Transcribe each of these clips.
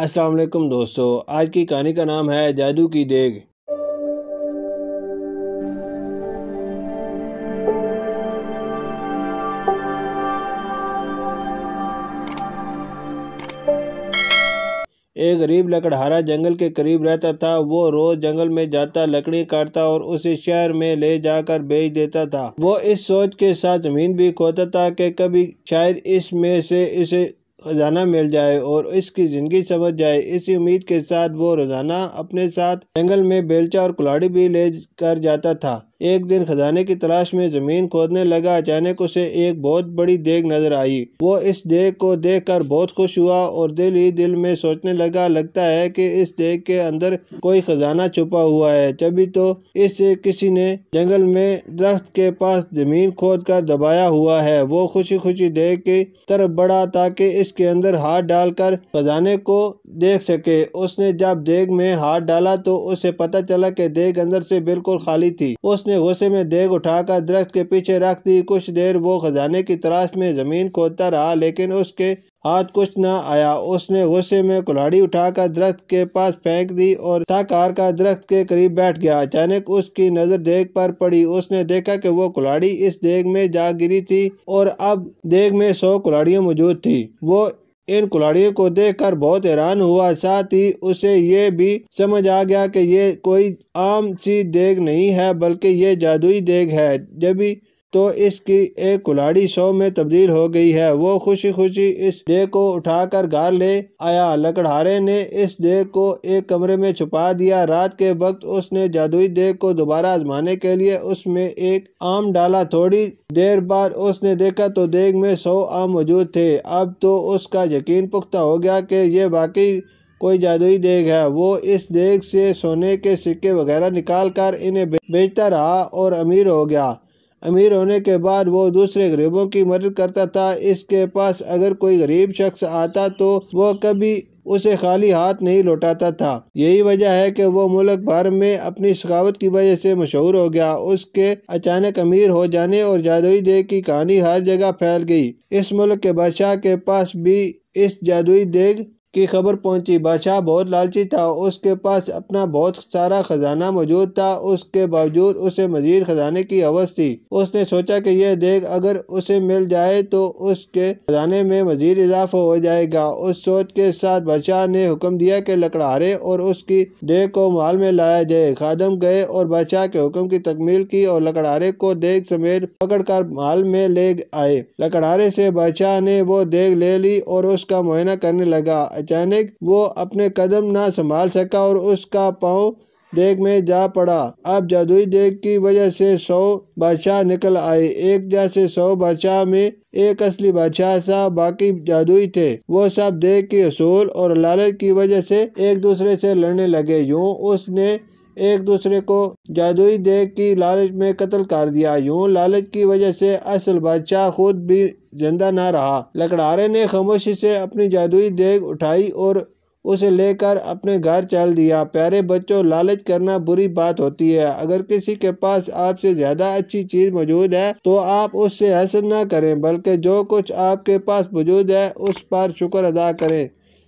अस्सलाम वालेकुम दोस्तों आज की कहानी का नाम है जादू की देग एक गरीब लकड़हारा जंगल के करीब रहता था वो रोज जंगल में जाता लकड़ी काटता और उसे शहर में ले जाकर बेच देता था वो इस सोच के साथ जमीन भी खोता था कि कभी शायद इसमें से इसे खजाना मिल जाए और इसकी ज़िंदगी समझ जाए इसी उम्मीद के साथ वो रोज़ाना अपने साथ जंगल में बेलचा और कुलाड़ी भी ले कर जाता था एक दिन खजाने की तलाश में जमीन खोदने लगा अचानक उसे एक बहुत बड़ी देग नजर आई वो इस देग को देख कर बहुत खुश हुआ और दिल ही दिल में सोचने लगा लगता है कि इस देग के अंदर कोई खजाना छुपा हुआ है तभी तो इसे किसी ने जंगल में दरख्त के पास जमीन खोद कर दबाया हुआ है वो खुशी खुशी देख की तरफ बढ़ा ताकि इसके अंदर हाथ डालकर खजाने को देख सके उसने जब देग में हाथ डाला तो उसे पता चला कि देग अंदर से बिल्कुल खाली थी उसने उसने गुस्से में देग उठाकर दरख्त के पीछे रख दी कुछ देर वो खजाने की तलाश में ज़मीन खोदता रहा लेकिन उसके हाथ कुछ न आया उसने गुस्से में कुल्हाड़ी उठाकर दरख्त के पास फेंक दी और ताकार का दरख्त के करीब बैठ गया अचानक उसकी नज़र देग पर पड़ी उसने देखा कि वो कुल्हाड़ी इस देग में जा गिरी थी और अब देग में सौ कुल्हाड़ियाँ मौजूद थी वो इन कुलाड़ियों को देखकर बहुत हैरान हुआ साथ ही उसे ये भी समझ आ गया कि ये कोई आम सी देग नहीं है बल्कि ये जादुई देग है जब तो इसकी एक कुलाड़ी सौ में तब्दील हो गई है वो खुशी खुशी इस देह को उठाकर घर ले आया लकड़हारे ने इस देह को एक कमरे में छुपा दिया रात के वक्त उसने जादुई देह को दोबारा आजमाने के लिए उसमें एक आम डाला थोड़ी देर बाद उसने देखा तो देग में सौ आम मौजूद थे अब तो उसका यकीन पुख्ता हो गया कि ये बाकी कोई जादुई देग है वो इस देग से सोने के सिक्के वगैरह निकाल कर इन्हें बेचता रहा और अमीर हो गया अमीर होने के बाद वो दूसरे गरीबों की मदद करता था इसके पास अगर कोई गरीब शख्स आता तो वो कभी उसे खाली हाथ नहीं लौटाता था यही वजह है कि वो मुल्क भर में अपनी सखावत की वजह से मशहूर हो गया उसके अचानक अमीर हो जाने और जादुई देग की कहानी हर जगह फैल गई इस मुल्क के बादशाह के पास भी इस जादुई देग की खबर पहुंची बादशाह बहुत लालची था उसके पास अपना बहुत सारा खजाना मौजूद था उसके बावजूद उसे मजीद खजाने की हवस थी उसने सोचा कि यह देख अगर उसे मिल जाए तो उसके खजाने में मजीद इजाफा हो जाएगा उस सोच के साथ बादशाह ने हुक्म दिया कि लकड़हारे और उसकी देख को माल में लाया जाए खादम गए और बादशाह के हुक्म की तकमील की और लकड़हारे को देख समेत पकड़ कर माल में ले आए लकड़हारे से बादशाह ने वो देख ले ली और उसका मुआयना करने लगा अचानक वो अपने कदम ना संभाल सका और उसका पाँव देख में जा पड़ा अब जादुई देख की वजह से सौ बादशाह निकल आए एक जैसे सौ बादशाह में एक असली बादशाह सा बाकी जादुई थे वो सब देख के असूल और लालच की वजह से एक दूसरे से लड़ने लगे यूँ उसने एक दूसरे को जादुई देख की लालच में कत्ल कर दिया यूं लालच की वजह से असल बादशाह खुद भी जिंदा ना रहा लकड़ारे ने खामोशी से अपनी जादुई देख उठाई और उसे लेकर अपने घर चल दिया प्यारे बच्चों लालच करना बुरी बात होती है अगर किसी के पास आपसे ज़्यादा अच्छी चीज़ मौजूद है तो आप उससे हसन ना करें बल्कि जो कुछ आपके पास मौजूद है उस पर शुक्र अदा करें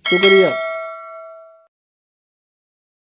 शुक्रिया